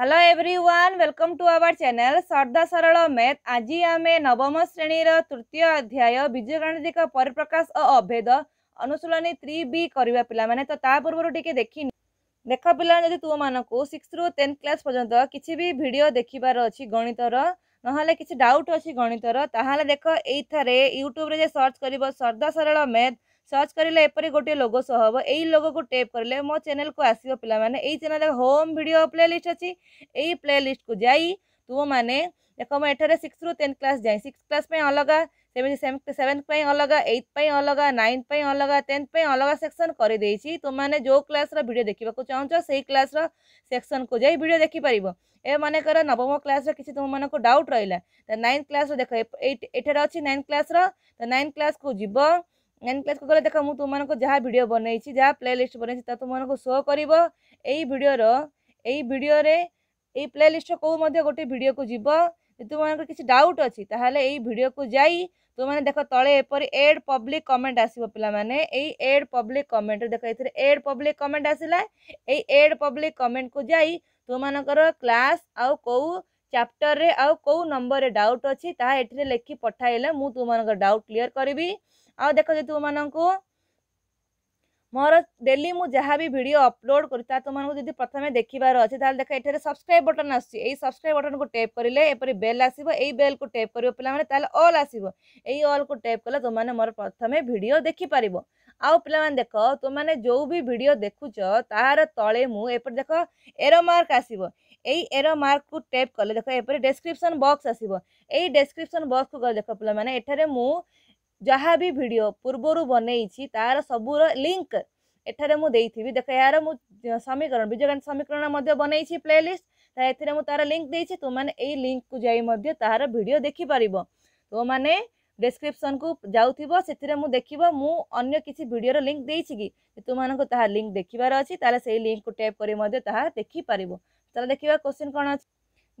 hello everyone welcome to our channel Shraddha Saral math ଆଜି ଆମେ ନବମ ଶ୍ରେଣୀର ତୃତୀୟ ଅଧ୍ୟାୟ ବୀଜଗାଣିତିକ ପରିପ୍ରକାଶ ଓ ଅଭେଦ ଅନୁଶୀଳନୀ ଥ୍ରୀ ବି କରିବା ପିଲାମାନେ ତ ତା ପୂର୍ବରୁ ଟିକେ ଦେଖି ଦେଖ ପିଲାମାନେ ଯଦି ତୁମମାନଙ୍କୁ ସିକ୍ସରୁ ଟେନ୍ଥ କ୍ଲାସ୍ ପର୍ଯ୍ୟନ୍ତ କିଛି ବି ଭିଡ଼ିଓ ଦେଖିବାର ଅଛି ଗଣିତର ନହେଲେ କିଛି ଡାଉଟ୍ ଅଛି ଗଣିତର ତାହେଲେ ଦେଖ ଏଇଠାରେ ୟୁଟ୍ୟୁବରେ ଯେ ସର୍ଚ୍ଚ କରିବ ସର୍ଦ୍ଧା ସରଳ ମ୍ୟାଥ୍ सर्च कर एपरी गोटे लोगो सह हम यही लोगो को टेप करेंगे मो चैनल को आसो पाने चेल होम भिड प्ले लिस्ट अच्छी यही प्ले लिस्ट को जी तुम मैंने देख मुझे सिक्स रू टेन्थ क्लास जाए सिक्स क्लास अलग सेमती सेवेन्थ अलग एइथ अलग नाइन्थ अलग टेन्थ अलग सेक्शन करदे तुमने जो क्लास भिड देखा चाहो से क्लास सेक्शन को जा भिड देखिपर ए मनकर नवम क्लास किसी तुम मानक डाउट रहा नाइन्थ क्लास देख एठार अच्छी नाइन्थ क्लास नाइन्थ क्लास को जीव ଏନକ୍ଲେଜକୁ ଗଲେ ଦେଖ ମୁଁ ତୁମମାନଙ୍କୁ ଯାହା ଭିଡ଼ିଓ ବନେଇଛି ଯାହା ପ୍ଲେଲିଷ୍ଟ ବନେଇଛି ତାହା ତୁମମାନଙ୍କୁ ଶୋ କରିବ ଏଇ ଭିଡ଼ିଓର ଏଇ ଭିଡ଼ିଓରେ ଏଇ ପ୍ଲେଲିଷ୍ଟର କେଉଁ ମଧ୍ୟ ଗୋଟେ ଭିଡ଼ିଓକୁ ଯିବ ଯଦି ତୁମମାନଙ୍କର କିଛି ଡାଉଟ୍ ଅଛି ତାହେଲେ ଏଇ ଭିଡ଼ିଓକୁ ଯାଇ ତୁମମାନେ ଦେଖ ତଳେ ଏପରି ଏଡ୍ ପବ୍ଲିକ୍ କମେଣ୍ଟ ଆସିବ ପିଲାମାନେ ଏଇ ଏଡ୍ ପବ୍ଲିକ୍ କମେଣ୍ଟରେ ଦେଖ ଏଥିରେ ଏଡ୍ ପବ୍ଲିକ୍ କମେଣ୍ଟ ଆସିଲା ଏଇ ଏଡ୍ ପବ୍ଲିକ୍ କମେଣ୍ଟକୁ ଯାଇ ତୁମମାନଙ୍କର କ୍ଲାସ୍ ଆଉ କେଉଁ ଚାପ୍ଟରରେ ଆଉ କେଉଁ ନମ୍ବରରେ ଡାଉଟ୍ ଅଛି ତାହା ଏଥିରେ ଲେଖି ପଠାଇଲେ ମୁଁ ତୁମମାନଙ୍କର ଡାଉଟ୍ କ୍ଲିଅର୍ କରିବି आउ देख जो तुम को मोर डेली मुझे भी वीडियो अपलोड कर प्रथम देखार अच्छे देख ये सब्सक्राइब बटन आई सब्सक्राइब बटन को टैप करेंगे एपरी बेल आस बेल को टैप कर पे अल् अल् को टैप कले तुम मोर प्रथम भिड देखिपार आउ पे देख तुमने जो भी भिड देखु तार तले मुझे देख एर मार्क आस एर मार्क को टेप कले देख एपरी डेस्क्रिप्स बक्स आस आसपन बक्स को देख पे मुझे जहाँ भी भिड पूर्वर बनई तार सबूर लिंक एटारे मुझे देख यार मुझे समीकरण बीजगणित समीकरण बनई प्लेलीस्ट तो ये मुझे तार लिंक दे तुमने तो लिंक को जाए तार भिड देखिपर तो मैंने डेस्क्रिपन को जाऊब से देख किसी भिडर लिंक दे तुमको लिंक देखार अच्छी से लिंक को टैप कर देखिपर चल देखा क्वेश्चन कौन अच्छा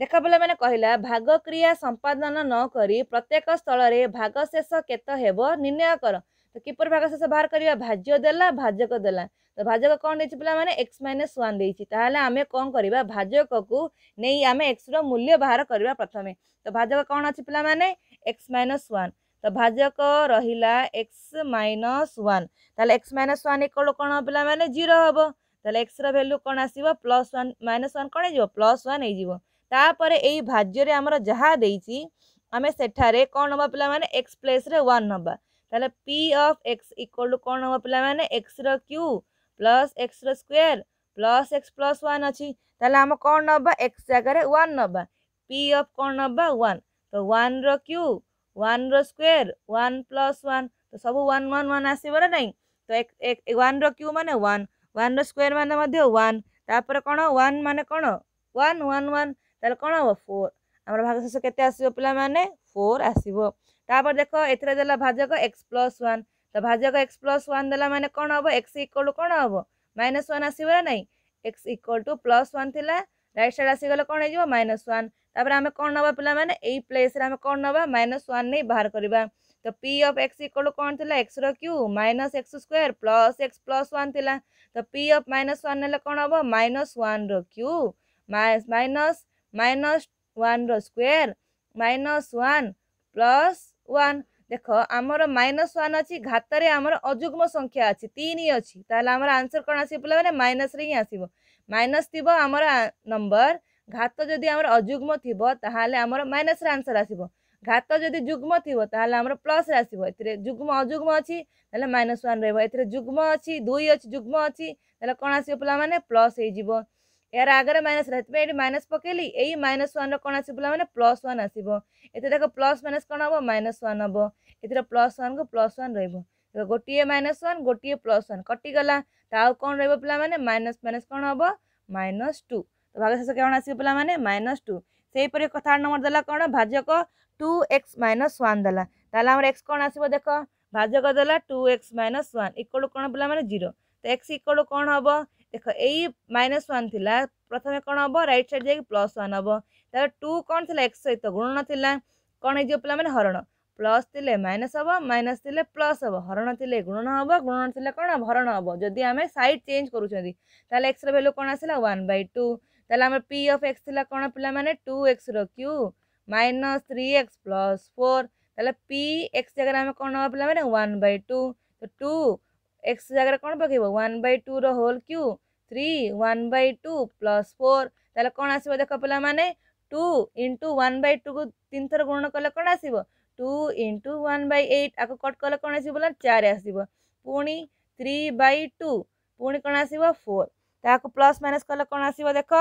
देख पे मैंने कहला भागक्रिया संपादन नक प्रत्येक स्थल में भागशेष केत निर्णय कर तो किपर भागशेष बाहर करवा भाज्य देला भाजक देला तो भाजक कौन दे पे मैंने एक्स माइनस वन देखे आम कौन करवा भाजक को नहीं आम एक्स रूल्य बाहर करवा प्रथम तो भाजक कौन अच्छे पे मैंने एक्स माइनस वन तो भाजक रहा एक्स माइनस वन तेल एक्स माइनस वन एक कौन पे मैंने जीरो हम तो एक्स रैल्यू कौन आस प्लस वन माइनस वन कौन हो प्लस वन हो ତାପରେ ଏଇ ଭାଜ୍ୟରେ ଆମର ଯାହା ଦେଇଛି ଆମେ ସେଠାରେ କ'ଣ ନେବା ପିଲାମାନେ ଏକ୍ସ ପ୍ଲେସ୍ରେ ୱାନ୍ ନେବା ତାହେଲେ P of x equal to କ'ଣ ନେବା ପିଲାମାନେ ଏକ୍ସର କ୍ୟୁ ପ୍ଲସ୍ ଏକ୍ସର square plus x plus one ଅଛି ତାହେଲେ ଆମେ କ'ଣ ନେବା ଏକ୍ସ ଜାଗାରେ ୱାନ୍ ନେବା ପି ଅଫ୍ କ'ଣ ନେବା ୱାନ୍ ତ ୱାନ୍ର କ୍ୟୁ ୱାନ୍ର ସ୍କୋୟାର୍ ୱାନ୍ ପ୍ଲସ୍ ୱାନ୍ ତ ସବୁ ୱାନ୍ ୱାନ୍ ୱାନ୍ ଆସିବ ନା ନାହିଁ ତ ୱାନ୍ର କ୍ୟୁ ମାନେ ୱାନ୍ ୱାନ୍ର ସ୍କୋୟାର୍ ମାନେ ମଧ୍ୟ ୱାନ୍ ତାପରେ କ'ଣ ୱାନ୍ ମାନେ କ'ଣ ୱାନ୍ ୱାନ୍ ୱାନ୍ तेल कौन हम फोर आम भागशेष के पे मैंने फोर आसपर देख ए भाजक एक्स प्लस वन तो भाजक एक्स प्लस वन दे मैंने कौन हम एक्स इक्वल टू कौन हम माइनस वन आसवरा ना x equal to plus one right side आसगले कौन हो माइनस वन आम कौन ना पे मैंने प्लेस आम कौन ना माइनस वन नहीं बाहर करवा तो P of x equal to कौन थी एक्स र्यू minus x square plus x plus one तो पी अफ माइनस वन कौन हम माइनस वन र्यू माइनस মাইনস ওয়ানর square minus one plus one দেখ আমার মাইনস ওয়ান অছি ঘাতরে আমার অযুগ্ম সংখ্যা আছে তিন অছি তাহলে আমার আনসর কোণ আসবে পিলামানে মাইনসরে হি আসব মাইনস থিব আমার নম্বর ঘাত যদি আমার অযুগ্ম থিব তাহলে আমার মাইনসরে আনসর আসব ঘাত যদি যুগ্ম থিব তাহলে আমার প্লসরে আসব এতে যুগ্ম অযুগ্ম অছি তাহলে মাইনস ওয়ান রহব এতে যুগ্ম অছি দুই অছি যুগ্ম অছি তাহলে কোণ আসবে পিলামানে প্লস হয়ে যাব ଏହାର ଆଗରେ ମାଇନସ୍ ସେଥିପାଇଁ ଏଠି ମାଇନସ୍ ପକେଇଲି ଏଇ ମାଇନସ୍ ୱାନ୍ର କ'ଣ ଆସିବ ପିଲାମାନେ ପ୍ଲସ୍ ୱାନ୍ ଆସିବ ଏଥିରେ ଦେଖ ପ୍ଲସ୍ ମାଇନସ୍ କ'ଣ ହେବ ମାଇନସ୍ ୱାନ୍ ହେବ ଏଥିରେ ପ୍ଲସ୍ ୱାନ୍କୁ ପ୍ଲସ୍ ୱାନ୍ ରହିବ ଗୋଟିଏ ମାଇନସ୍ ୱାନ୍ ଗୋଟିଏ ପ୍ଲସ୍ ୱାନ୍ କଟିଗଲା ତ ଆଉ କ'ଣ ରହିବ ପିଲାମାନେ ମାଇନସ୍ ମାଇନସ୍ କ'ଣ ହେବ ମାଇନସ୍ ଟୁ ତ ଭାଗଶେଷ କ'ଣ ଆସିବ ପିଲାମାନେ ମାଇନସ୍ ଟୁ ସେହିପରି ଥାର୍ଡ ନମ୍ବର ଦେଲା କ'ଣ ଭାଜକ ଟୁ ଏକ୍ସ ମାଇନସ୍ ୱାନ୍ ଦେଲା ତାହେଲେ ଆମର ଏକ୍ସ କ'ଣ ଆସିବ ଦେଖ ଭାଜକ ଦେଲା two x minus one equal କ'ଣ ପିଲାମାନେ ଜିରୋ ତ ଏକ୍ସ ଇକ୍ୱାଲ୍ କ'ଣ ହେବ देख यही माइनस वन प्रथम कौन हम रईट सैड जा प्लस वन हम तर टू कौन थी एक्स सहित गुण थी कौन हो पाने हरण प्लस थी माइनस हम माइनस थी प्लस हम हरण थे गुणन हम गुण ना कौन हरण हम जदि आम सैड चेज कर एक्स रैल्यू कौन आसा वन बै टू तेल आम पी एफ एक्स थी कौन पे टू एक्स र्यू minus three x plus four तेल पी एक्स जगह आम कौन हाँ पे वन बै टू तो टू एक्स जगह कौन पक one by two whole cube three one by two plus four तेल कौन आस पे मैंने two into one by two को तीन थर गुण कले कौन आस इंटु वन बै एट आपको कट कले कौन आस चार पुणी थ्री बै टू पुणी कौन आस फोर ताक प्लस माइनस कले कौन आस देख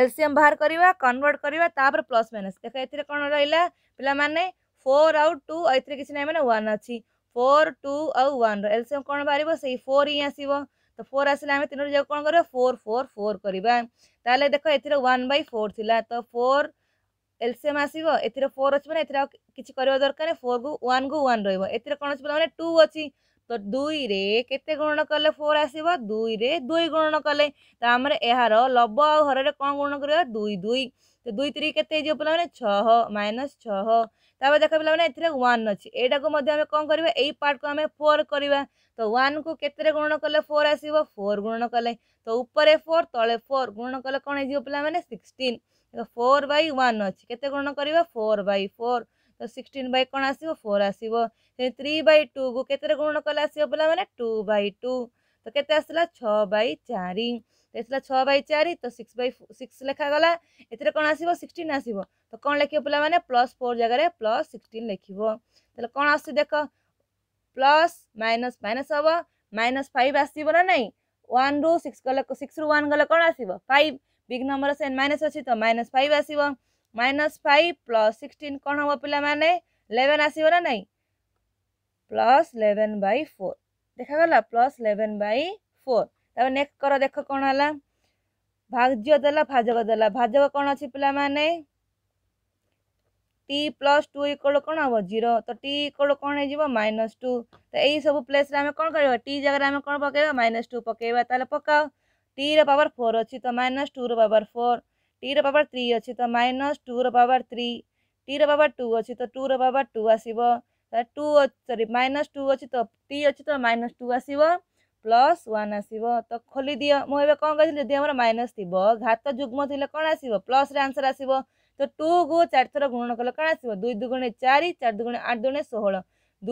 एलसीयम बाहर करवा कनवर्ट करापुर प्लस माइनस देख ए कौन रहा पे फोर आउ टू ए किसी ना मैंने वन अच्छी ଫୋର୍ ଟୁ ଆଉ ୱାନ୍ର ଏଲ୍ସିଏମ୍ କ'ଣ ବାହାରିବ ସେଇ ଫୋର୍ ହିଁ ଆସିବ ତ ଫୋର୍ ଆସିଲେ ଆମେ ତିନୋଟି ଯାକ କ'ଣ କରିବା ଫୋର୍ ଫୋର୍ ଫୋର୍ କରିବା ତାହେଲେ ଦେଖ ଏଥିରେ ୱାନ୍ ବାଇ ଫୋର୍ ଥିଲା ତ ଫୋର୍ ଏଲ୍ସିଏମ୍ ଆସିବ ଏଥିରେ ଫୋର୍ ଅଛି ମାନେ ଏଥିରେ ଆଉ କିଛି କରିବା ଦରକାର ଫୋର୍କୁ ୱାନ୍କୁ ୱାନ୍ ରହିବ ଏଥିରେ କ'ଣ ଅଛି ମାନେ ଟୁ ଅଛି তো দুইরে କେତେ ଗୁଣ କଲେ ଫୋର୍ ଆସିବ ଦୁଇରେ ଦୁଇ ଗୁଣ କଲେ ତ ଆମର ଏହାର ଲବ ଆଉ ହରରେ କ'ଣ ଗୁଣ କରିବା ଦୁଇ ଦୁଇ ତ ଦୁଇ ତିରିକି କେତେ ହେଇଯିବ ପିଲାମାନେ ଛଅ ମାଇନସ୍ ଛଅ ତାପରେ ଦେଖ ପିଲାମାନେ ଏଥିରେ ୱାନ୍ ଅଛି ଏଇଟାକୁ ମଧ୍ୟ ଆମେ କ'ଣ କରିବା ଏଇ ପାର୍ଟକୁ ଆମେ ଫୋର୍ କରିବା ତ ୱାନ୍କୁ କେତେରେ ଗୁଣ କଲେ ଫୋର୍ ଆସିବ ଫୋର୍ ଗୁଣ କଲେ ତ ଉପରେ ଫୋର୍ ତଳେ ଫୋର୍ ଗୁଣ କଲେ କ'ଣ ହେଇଯିବ ପିଲାମାନେ ସିକ୍ସଟିନ୍ ଫୋର୍ ବାଇ ୱାନ୍ ଅଛି କେତେ ଗୁଣ କରିବା ଫୋର୍ ବାଇ ଫୋର୍ तो सिक्सटन बै कौन आसो फोर आसो थ्री बै टू को कतरे गुण कले आस पा मैंने टू बै टू तो कैसे तो आसला छ बै चार तो आसला छ बै चार तो सिक्स बै सिक्स लेखागला एर कौन आस सिक्सटन आसो तो कौन लिख पाला मैंने प्लस फोर जगार प्लस सिक्सटन लिख कौन आस देख प्लस माइनस माइनस हम माइनस फाइव आसो ना ना वन रु सिक्स गले सिक्स रू वन गले कौन आस फाइव बिग नंबर से माइनस अच्छी तो माइनस फाइव आसो মাইনস ফাইভ ପ୍ଲସ୍ ସିକ୍ସଟିନ୍ କ'ଣ ହେବ ପିଲାମାନେ ଇଲେଭେନ୍ ଆସିବ ନା ନାହିଁ ପ୍ଲସ୍ ଇଲେଭେନ୍ ବାଇ ଫୋର୍ ଦେଖାଗଲା ପ୍ଲସ୍ ଇଲେଭେନ୍ ବାଇ ଫୋର୍ ତାପରେ ନେକ୍ସଟ କର ଦେଖ କ'ଣ ହେଲା ଭାଗ୍ୟ ଦେଲା ଭାଜକ ଦେଲା ଭାଜକ କ'ଣ ଅଛି ପିଲାମାନେ ଟି ପ୍ଲସ୍ ଟୁ ଇକ୍ୱାଲ୍ କ'ଣ ହେବ ଜିରୋ ତ ଟି ଇକ୍ୱାଲ୍ କ'ଣ ହେଇଯିବ ମାଇନସ୍ ଟୁ ତ ଏଇ ସବୁ ପ୍ଲେସ୍ରେ ଆମେ କ'ଣ କରିବା ଟି ଜାଗାରେ ଆମେ କ'ଣ ପକାଇବା ମାଇନସ୍ ଟୁ ପକାଇବା ତାହେଲେ ପକାଅ ଟିର ପାୱାର ଫୋର୍ ଅଛି ତ ମାଇନସ୍ ଟୁର ପାୱାର ଫୋର୍ टी रवर थ्री अच्छी तो माइनस टू रवर थ्री टी पावर टू अच्छी तो टू रवर टू आसव टू सरी माइनस टू अच्छी तो टी अच्छी तो माइनस टू आसव प्लस वन आसव तो खोली दि मुझे कौन कही जब माइनस थी घात जुग्म थी कौन आस प्लस आंसर आसव तो टू को चार थर गुणन कले कौन आसव दुगुणे चार चार दुगुणे आठ दुणे षोह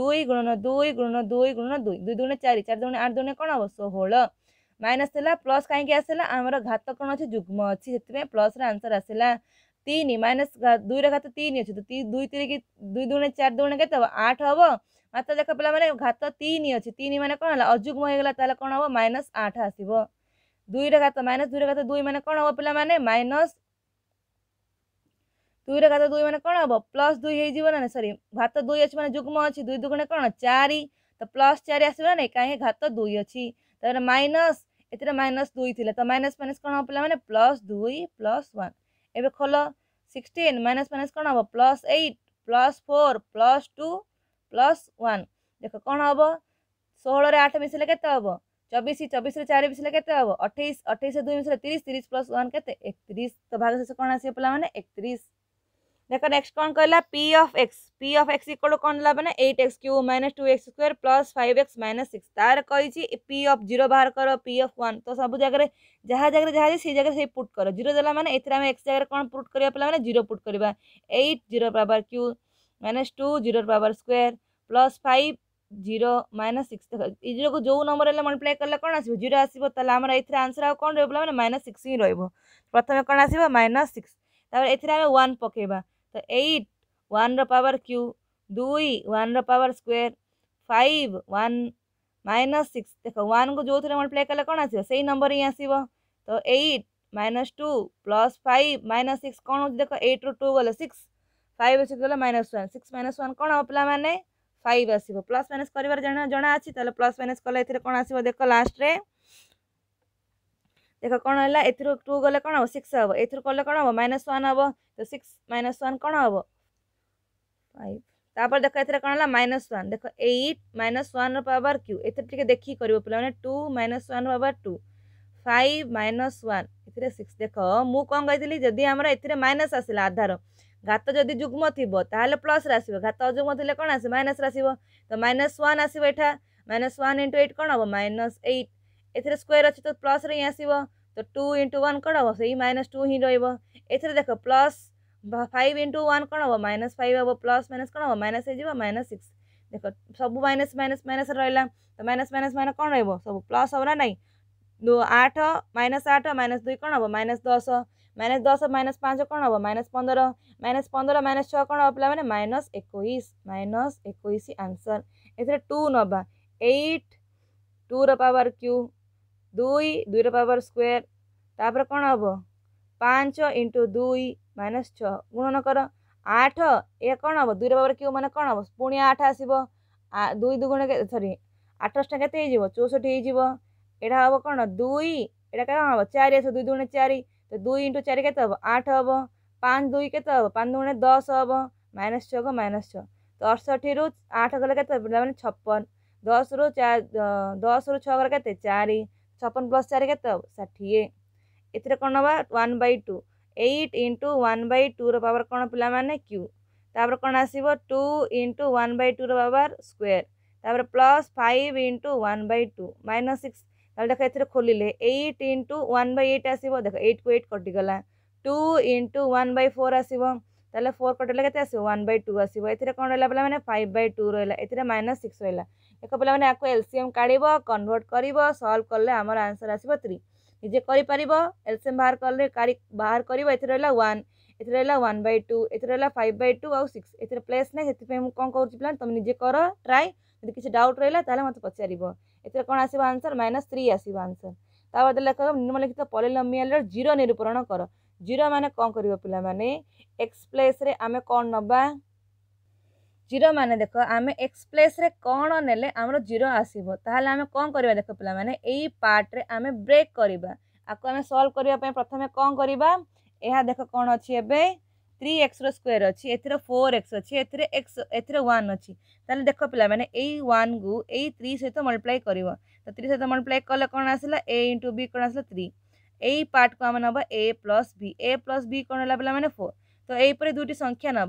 दुई गुणन दुई गुणन दुई गुण दुई दुई दुगुणे चार चार दुगुणे आठ दुणे कौन हम षोह মাইনাস ଥିଲା ପ୍ଲସ୍ କାହିଁକି ଆସିଲା ଆମର ଘାତ କ'ଣ ଅଛି ଯୁଗ୍ମ ଅଛି ସେଥିପାଇଁ ପ୍ଲସ୍ର ଆନ୍ସର୍ ଆସିଲା ତିନି ମାଇନସ୍ ଦୁଇର ଘାତ ତିନି ଅଛି ତ ଦୁଇ ତିରିକି ଦୁଇ ଦୁଣେ ଚାରି ଦୁଣେ କେତେ ହେବ ଆଠ ହେବ ମାତ୍ର ଦେଖ ପିଲାମାନେ ଘାତ ତିନି ଅଛି ତିନି ମାନେ କ'ଣ ହେଲା ଅଯୁଗ୍ମ ହେଇଗଲା ତାହେଲେ କ'ଣ ହେବ ମାଇନସ୍ ଆଠ ଆସିବ ଦୁଇର ଘାତ ମାଇନସ୍ ଦୁଇର ଘାତ ଦୁଇ ମାନେ କ'ଣ ହେବ ପିଲାମାନେ ମାଇନସ୍ দুইর ঘাত দুই মানে কোণ হব প্লস দুই হয়ে না সরি ঘাত দুই অছি মানে যুগ্ম অছি দুই দুগুণে কোণ চারি তো প্লস চারি আসবে না কাহি ঘাত দুই অছি তাহলে মাইনস এতে মাইনস দুই লা তো মাইনস মাইনস কোণ হব পিলামানে প্লস দুই প্লস ওয়ান এবে খোল সিক্সটিন মাইনস মাইনস কোণ হব plus eight plus four plus two plus one দেখ কোণ হব ষোহরে আট মিশিলে কেতে হব চবিশ চবিশে চারি মিশিলে কেতে হব অঠেইশ অঠেইশে দুই মিশিলে তিরিশ তিরিশ প্লস ওয়ান কেতে একত্রিশ তো ভাগ শেষ কোণ আসবে পিলামানে একত্রিশ देख नेक्स्ट कौन कहला p of x p of x equal कौन कौन मैंने eight x cube minus two x square plus five x minus six तार कही पी अफ जीरो बाहर कर पी अफ वन तो सब जगह जहाँ जगह जहाँ से जगह से पुट कर जीरो देला मैंने ये एक्स जगह कौन पुट करा पे मैंने जीरो पुट करवा eight zero power cube minus two zero power square plus five zero minus six को जो नंबर है मल्टीप्लाई कले कौन आसो जीरो आसो तो आम ये आंसर आ कौन रहा मैंने माइनस सिक्स ही रोक प्रथम कौन आस माइनस सिक्स तापर ए वन पकेबा तो एट वन पावर क्यू दुई वन रवर square five one minus six देख वन को जो थे मल्टीप्लाए कले कौन आस नंबर ही आसव तो eight minus two plus five minus six कौन हो देख एट रु टू गल सिक्स फाइव सिक्स गल minus one six minus one कौन पे फाइव आस प्लस माइनस कर जना अच्छी प्लस माइनस कले कौन आस देख लास्ट में ଦେଖ କ'ଣ ହେଲା ଏଥିରୁ ଟୁ ଗଲେ କ'ଣ ହେବ ସିକ୍ସ ହେବ ଏଥିରୁ କଲେ କ'ଣ ହେବ ମାଇନସ୍ ୱାନ୍ ହେବ ତ ସିକ୍ସ ମାଇନସ୍ ୱାନ୍ କ'ଣ ହେବ ଫାଇଭ୍ ତାପରେ ଦେଖ ଏଥିରେ କ'ଣ ହେଲା ମାଇନସ୍ ୱାନ୍ ଦେଖ ଏଇଟ୍ ମାଇନସ୍ ୱାନ୍ର ପାୱାର କ୍ୟୁ ଏଥିରେ ଟିକେ ଦେଖିକି କରିବ ପିଲାମାନେ ଟୁ ମାଇନସ୍ ୱାନ୍ର power two five minus one ଏଥିରେ ସିକ୍ସ ଦେଖ ମୁଁ କ'ଣ କହିଥିଲି ଯଦି ଆମର ଏଥିରେ ମାଇନସ୍ ଆସିଲା ଆଧାର ଘାତ ଯଦି ଯୁଗ୍ମ ଥିବ ତାହେଲେ ପ୍ଲସ୍ରେ ଆସିବ ଘାତ ଅଯୁଗ୍ମ ଥିଲେ କ'ଣ ଆସିବ ମାଇନସ୍ରେ ଆସିବ ତ ମାଇନସ୍ ୱାନ୍ ଆସିବ ଏଠା ମାଇନସ୍ ୱାନ୍ ଇଣ୍ଟୁ ଏଇଟ୍ କ'ଣ ହେବ ମାଇନସ୍ ଏଇଟ୍ ଏଥିରେ ସ୍କୋୟାର୍ ଅଛି ତ ପ୍ଲସ୍ରେ ହିଁ ଆସିବ तो टू इंटु वन कौन हम सही माइनस टू हिं रोथे देख प्लस फाइव इंटु वन कौन हम माइनस फाइव हम प्लस माइनस कौन हम माइनस हो माइनस सिक्स देख सब माइनस माइनस माइनस रहा तो माइनस माइनस माइनस कौन रोज सब प्लस हम ना नहीं आठ माइनस आठ माइनस दुई कौन हम माइनस दस माइनस दस माइनस पाँच कौन हम माइनस पंद्रह माइनस पंद्रह माइनस छः कौन हम मैंने माइनस एक माइनस एक आंसर एथे टू नवा एट टू रवर क्यू দুই দুইর পাওয়ার স্কোয়ার তাপরে କ'ଣ ହେବ ପାଞ୍ଚ ଇଣ୍ଟୁ ଦୁଇ ମାଇନସ୍ ଛଅ ଗୁଣନ କର ଆଠ ଏ କ'ଣ ହେବ ଦୁଇର ପାୱାର କ୍ୟୁ ମାନେ କ'ଣ ହେବ ପୁଣି ଆଠ ଆସିବ ଦୁଇ ଦୁଗୁଣ ସରି ଆଠଶଟା କେତେ ହେଇଯିବ ଚଉଷଠି ହେଇଯିବ ଏଇଟା ହେବ କ'ଣ ଦୁଇ ଏଇଟା କ'ଣ ହେବ ଚାରି ଆସିବ ଦୁଇ ଦୁଗୁଣେ ଚାରି ତ ଦୁଇ ଇଣ୍ଟୁ ଚାରି କେତେ ହେବ ଆଠ ହେବ ପାଞ୍ଚ ଦୁଇ କେତେ ହେବ ପାଞ୍ଚ ଦୁଗୁଣେ ଦଶ ହେବ ମାଇନସ୍ ଛଅକୁ ମାଇନସ୍ ଛଅ ତ ଅଠଷଠିରୁ ଆଠ ଗଲେ କେତେ ହେବ ମାନେ ଛପନ ଦଶରୁ ଦଶରୁ ଛଅ ଗଲେ କେତେ ଚାରି छपन प्लस चार के षाठी ए कौन ना one by two eight into one by टूर पावर कौन पे क्यू तापर कौन आस टू इंटु वन बै टूर पावर स्क्वेयर तापर plus five into one by two minus six देख ए खोलिले eight into one by eight आस देख एट को एट कटिगला two into one by four आसो फोर कटे के one by two by two ଆସିବ ଏଥିରେ କ'ଣ ରହିଲା ପିଲାମାନେ ଫାଇଭ୍ ବାଇ ଟୁ ରହିଲା ଏଥିରେ ମାଇନସ୍ ସିକ୍ସ एक पे मैंने एलसीयम काढ़ कनभर्ट कर सल्व कले आम आंसर आसो थ्री निजे एलसीयम बाहर कल बाहर कर एथेर रहा वन बै टू ए रहा फाइव बै टू आउ सिक्स एथेर प्लेस ना से कौन कौन तुम निजे कर ट्राए जब किसी डाउट रहा मत पचार एर कौन आस आंसर माइनस थ्री आसो आंसर ताद लेख निम्नलिखित पलिलमियाल जीरो निरूपण कर जीरो मैंने कौन कर पाने एक्स प्लेस आम कौन नवा জিরো মানে দেখ আমি এক্স প্লেসরে କ'ଣ ନେଲେ ଆମର ଜିରୋ ଆସିବ ତାହେଲେ ଆମେ କ'ଣ କରିବା ଦେଖ ପିଲାମାନେ ଏଇ ପାର୍ଟରେ ଆମେ ବ୍ରେକ୍ କରିବା ଆକୁ ଆମେ ସଲ୍ଭ କରିବା ପାଇଁ ପ୍ରଥମେ କ'ଣ କରିବା ଏହା ଦେଖ କ'ଣ ଅଛି ଏବେ থ্রি এক্সর স্কোয়ার অছি এর ফোর এক্স অছি এর এক্স এর ওয়ান অছি তাহলে দেখ পিলা মানে এই ওয়ান কু এই থ্রি সহ মল্টিপ্লাই করব তো থ্রি সহ মল্টিপ্লাই কলে কোণ আসলা এ ইন্টু বি কোণ আসলা থ্রি এই পার্ট কু আমি নবা A plus B A plus B কোণ হল পিলা মানে ফোর तो यहीपर दुईट संख्या ना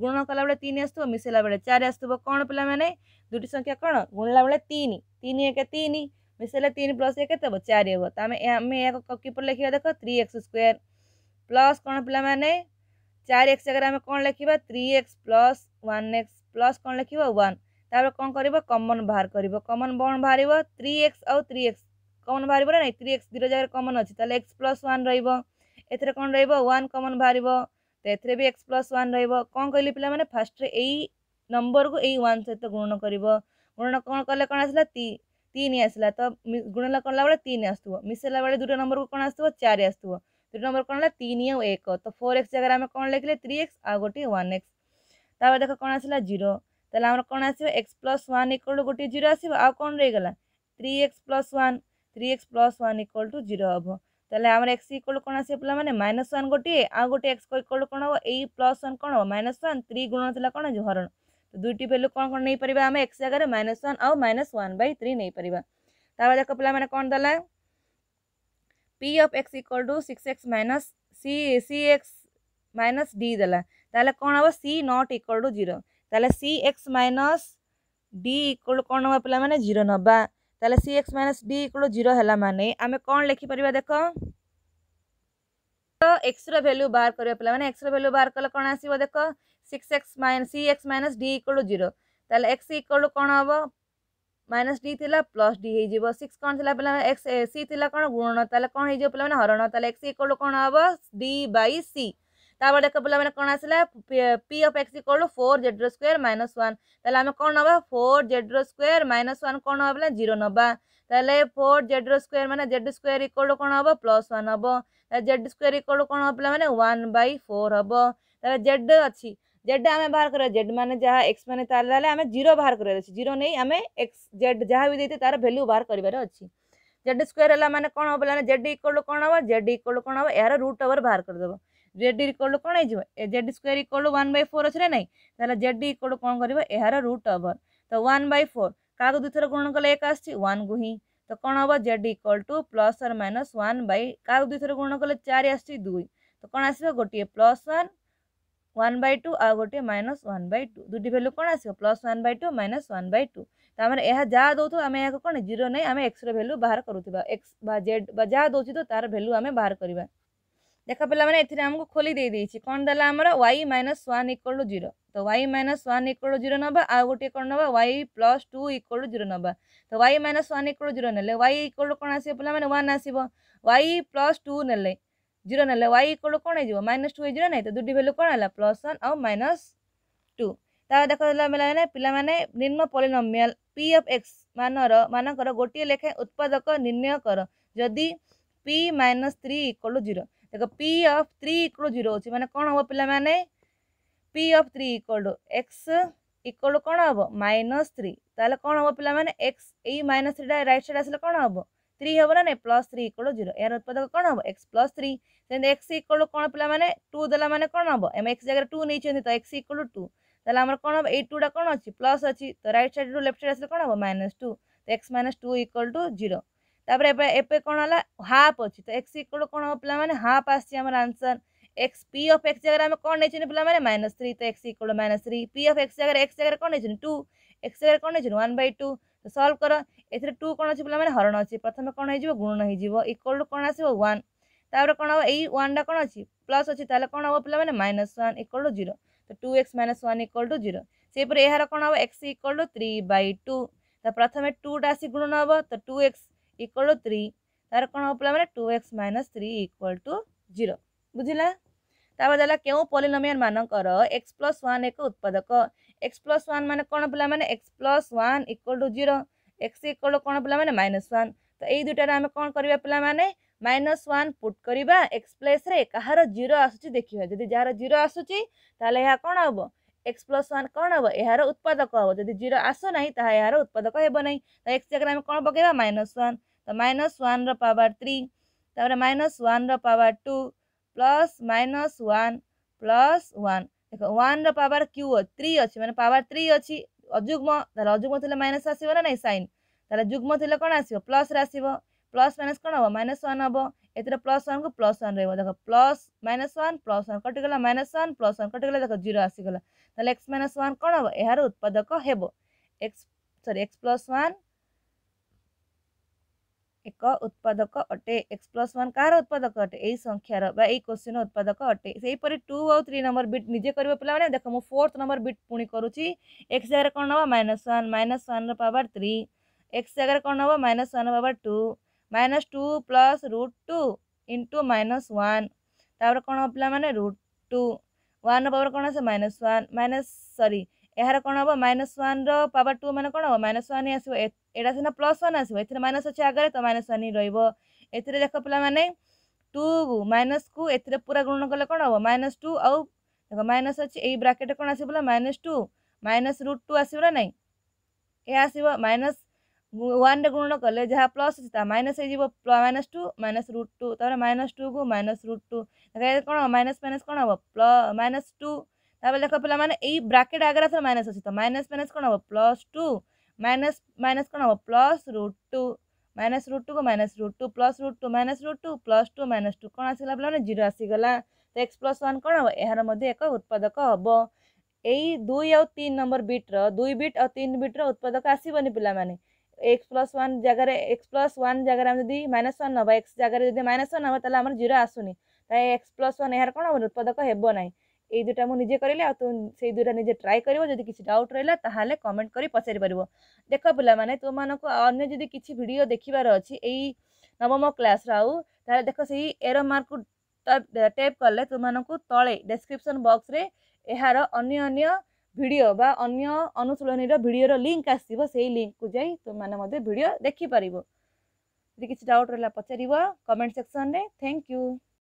गुण कला बेल तीन आसो मिसला बेल चार आसो कौन पाला मैंने दुईट संख्या कौन गुणला बेल तीन तीन एक तीन मिसले तीन प्लस तो एक हम चार हे तो आम किप लिखा देख थ्री एक्स स्क् प्लस कौन पे मैंने चार एक्स जगह आम कौन लिखा three x plus one x plus कौन लिख वापस कौन कर कमन बाहर कर कमन बन बाहर थ्री एक्स आउ थ्री एक्स कमन बाहर ना थ्री एक्स दीर जगह कमन अच्छी एक्स प्लस वन रोर कौन रान कमन बाहर ତ ଏଥିରେ ବି ଏକ୍ସ ପ୍ଲସ୍ ୱାନ୍ ରହିବ କ'ଣ କହିଲି ପିଲାମାନେ ଫାର୍ଷ୍ଟରେ ଏଇ ନମ୍ବରକୁ ଏଇ ୱାନ୍ ସହିତ ଗୁଣନ କରିବ ଗୁଣନ କ'ଣ କଲେ କ'ଣ ଆସିଲା ତି ତିନି ଆସିଲା ତ ଗୁଣନ କଲାବେଳେ ତିନି ଆସୁଥିବ ମିଶାଇଲା ବେଳେ ଦୁଇଟା ନମ୍ବରକୁ କ'ଣ ଆସୁଥିବ ଚାରି ଆସୁଥିବ ଦୁଇଟା ନମ୍ବର କ'ଣ ହେଲା ତିନି ଆଉ ଏକ ତ ଫୋର୍ ଏକ୍ସ ଜାଗାରେ ଆମେ କ'ଣ ଲେଖିଲେ ଥ୍ରୀ ଏକ୍ସ ଆଉ ଗୋଟିଏ ୱାନ୍ ଏକ୍ସ ତାପରେ ଦେଖ କ'ଣ ଆସିଲା ଜିରୋ ତାହେଲେ ଆମର କ'ଣ ଆସିବ x plus one equal to ଗୋଟିଏ ଜିରୋ ଆସିବ ଆଉ କ'ଣ ରହିଗଲା three x plus one three x plus one equal to zero ହେବ तेल आम एक्स इक्वल कौन आस पाला मैंने माइनस व्वान गोटे आउ गोटे एक्स को इक्वल कौन हो प्लस वन कौन हो माइनस वन थ्री गुण थी कौन जो हरण तो दुईट भैल्यू कौन कौन नहीं पारा आम एक्स जगह माइनस व्वान आउ माइनस वन बै थ्री नहीं पार तब देख पाने कौन देला p of x equal to six x minus c c x minus d देखे कौन हम c not equal to zero c x minus d equal कौन हाँ पे जीरो नवा तेल c x minus d equal zero है मानी आम कौन लिखिपर देख तो एक्सरो भैल्यू बाहर कर पे मैंने एक्सरो भैल्यू बाहर कल कौन आस देख six x minus c x minus d equal zero x equal कौन हम माइनस डी थी प्लस डी हो सिक्स कौन थी पे एक्स सी थी कौन गुण कौन हो पे हरण तेल एक्स इक्वल कौन हम डी बै सी তারপর দেখো বলে আমি কোণ আসলে p of x equal to four z square minus one তাহলে আমি কোণ নেবা four z square minus one কোণ হবা বলে জিরো নেবা তাহলে ফোর জেড স্কোয়ার মানে জেড স্কোয়ার ইকোয়াল টু কোণ হব প্লস ওয়ান হব জেড স্কোয়ার ইকোয়াল টু কোণ হব মানে ওয়ান বাই ফোর হব তাহলে জেড অছি जेड आम बाहर कर जेड मैंने जहाँ एक्स मैंने तार आम जीरो बाहर कर जीरो नहीं आम एक्स जेड जहाँ भी देते तार भैल्यू बाहर कर जेड स्क्वयर है मैंने कौन हम जेड इक्वल कौन हम जेड इक्वल कौन हम यार रुट ओवर बाहर करदेव জেড ইকোল କ'ଣ ହେଇଯିବ ଏ z square equal one by four ଅଛି ନା ନାହିଁ ତାହେଲେ ଜେଡ୍ ଇକୋଲ କ'ଣ କରିବ ଏହାର ରୁଟ୍ ଓଭର୍ ତ ୱାନ୍ ବାଇ ଫୋର୍ କାହାକୁ ଦୁଇଥର ଗୁଣ କଲେ ଏକ ଆସୁଛି ୱାନ୍କୁ ହିଁ ତ କ'ଣ ହେବ z equal two plus or minus one by କାହାକୁ ଦୁଇଥର ଗୁଣ କଲେ ଚାରି ଆସୁଛି ଦୁଇ ତ କ'ଣ ଆସିବ ଗୋଟିଏ plus one one by two ଆଉ ଗୋଟିଏ ମାଇନସ୍ ୱାନ୍ ବାଇ ଟୁ ଦୁଇଟି ଭ୍ୟାଲ୍ୟୁ କ'ଣ ଆସିବ plus one by two minus one by two ତ ଆମର ଏହା ଯାହା ଦେଉଥିବ ଆମେ ଏହାକୁ କ'ଣ ଜିରୋ ନେଇ ଆମେ ଏକ୍ସର ଭ୍ୟାଲ୍ୟୁ ବାହାର କରୁଥିବା ଏକ୍ସ ବା ଜେଡ୍ ବା ଯାହା ଦେଉଛି ତ ତା'ର ଭ୍ୟାଲ୍ୟୁ ଆମେ ବାହାର କରିବା देख पाला मैंने आमको खोली कौन देर y minus one equal to zero तो y minus one equal to zero ना आउ गोटे कौन ना y plus two equal to zero ना तो y minus one equal to zero ना वाई इक्वल टू कौन आस पाला मैंने वन आस प्लस टू ना जीरो ना वाई इक्वल टू कौन हो माइनस टू जीरो ना तो दुटी भैल्यू कौन है प्लस वन आउ माइनस टू तो देख पाला पाने निम्न पलिनमियाल पी एफ एक्स मान मानक गोटे लेखाएं उत्पादक निर्णय कर जदि p minus three equal to zero দেখ p of three equal zero অছি মানে কোণ হব পিলা মানে p of three equal x equal কোণ হব মাইনস থ্রি তাহলে কোণ হব পিলা মানে এক্স এই মাইনস থ্রিটা রাইট সাইড আসলে কোণ হব থ্রি হব না নাই প্লস থ্রি ইকুয়াল জিরো এর উৎপাদক কোণ হব এক্স প্লস থ্রি সেমনি এক্স ইকুয়াল কোণ পিলা মানে টু দেলা মানে কোণ হব এম এক্স জায়গায় টু নেইছেন তো এক্স ইকুয়াল টু তাহলে আমার কোণ হব এই টুটা কোণ অছি প্লস অছি তো right side to left side আসলে কোণ হব মাইনস টু তো x minus two equal to zero ତାପରେ ଏବେ ଏବେ କ'ଣ ହେଲା ହାଫ୍ ଅଛି ତ ଏକ୍ସ ଇକ୍ୱାଲ୍ କ'ଣ ହେବ ପିଲାମାନେ ହାଫ୍ ଆସିଛି ଆମର answer x p of x জায়গায় আমি কণ নেইছনি পিলা মানে মাইনাস থ্রি তো x equal minus three p of x জায়গায় এক্স জায়গায় কণ নেইছনি টু এক্স জায়গায় কণ নেইছনি ওয়ান বাই টু তো সলভ কর এতে টু কণ অছি পিলা মানে হরণ অছি প্রথমে কণ হয়ে যাব গুণন হয়ে যাব ইকুয়াল টু কণ আসব ওয়ান তাপরে কণ হব এই ওয়ানটা কণ অছি প্লস অছি তাহলে কণ হব পিলা মানে minus one equal to zero তো two x minus one equal to zero সেইপরি এর কণ হব x equal to three by two তো প্রথমে টুটা আসি গুণন হব তো two x equal to three तार कौन हो पाला two x minus three equal to zero बुझला ताद पलिनोम मानकर एक्स प्लस वन एक उत्पादक एक्स प्लस वन मान कौन पाला मैंने x plus one equal to zero x equal to कौन पाला मैंने माइनस वन तो यही दुईटार आम कौन करवा पे मैंने माइनस वन पुट करवा एक्स प्लस कह रीरो आसूँ देखा जदि जार जीरो आसूँ तेल यह कौन हम एक्स प्लस वन कौन हम यार उत्पादक हम जब जीरो आसुना यार उत्पादक हो तो एक्स जगह आम कौन पक माइनस वन तो माइनस वन रवर थ्री तर माइनस वन रवर two plus minus one plus one देख वन रवर क्यू थ्री अच्छी मैंने पावर थ्री अच्छी अजुग्म अजुग्म थी माइनस आसवना ना सैन तुग्म थी कौन आस प्लस आसव प्लस माइनस कौन हम माइनस वन हम ये प्लस को प्लस वन रहबो देख plus minus one plus one कटिगला माइनस वन प्लस वन कटिगला देख जीरो आसगला गला एक्स माइनस वन कौन हम यार उत्पादक हेब एक्स सरी एक्स प्लस वन एक उत्पादक अटे एक्स प्लस वन कह उत्पादक अटे यही संख्यार वही यही क्वेश्चन उत्पादक अटे हीपरी टू आउ थ्री नंबर बिट निजे कर पाला देख मु फोर्थ नंबर बिट पुणी करुच्ची एक्स जगह कौन हम माइनस वन माइनस वन रवर थ्री एक्स जगह कौन हम minus one power two minus two plus root two into minus one power कौन पाला मैंने रुट टू वन पावर कौन आस माइनस वन माइनस सरी यार कौन हम माइनस वन रवर टू मैंने कौन हम माइनस वन ही आसा सीना प्लस वन आस माइनस अच्छे आगे तो माइनस वन ही रोरे देख पे मैंने टू माइनस को एर पूरा गुण कले कौन हम माइनस टू आउ देख माइनस अच्छे ये ब्राकेट कौन आस minus two minus root two आसवे ना ये आसव माइनस वन गुण कले जहाँ प्लस अच्छे माइनस हो minus two minus root two तर माइनस टू को माइनस रुट टू कौन माइनस माइनस कौन हम प्लस माइनस टू तब देख पे मैंने यही ब्राकेट आगे आस माइनस अच्छे तो माइनस माइनस कौन हम प्लस टू माइनस माइनस कौन हम plus root two minus root two को minus root two plus root two minus root two plus two minus two कौन आसा पे जीरो आसीगला तो एक्स प्लस वन कौन हम यार एक उत्पादक हम यही दुई आन नंबर बिट्र दुई बिट आन बिट्र उत्पादक आसबन पे एक्स प्लस वन जगह एक्स प्लस वन जगह आम जब माइनस वन ना एक्स जगह जब माइनस वन ना तो आम जीरो आसुनी तो एक्स प्लस वन यार कौन उत्पादक हो ना ये दुटा मुझे निजे करी आ तुम से दुटा निजे ट्राए कर डाउट रहा तो कमेंट कर पचार पार देख पाने तुमको मानक अगर जब किसी भिड देखार अच्छे यही नवम क्लास रहा देख से ही एर मार्क टेप कले तुमको तले डेस्क्रिपन बक्स में यार अन्न ভিডিও বা অন্য অনুচলনের ভিডিওর লিংক আসিব সেই লিংক কো যাই তো মানে মদে ভিডিও দেখি পারিব যদি কিছি ডাউট হয় লাগা পছারিবা কমেন্ট সেকশন নে থ্যাঙ্ক ইউ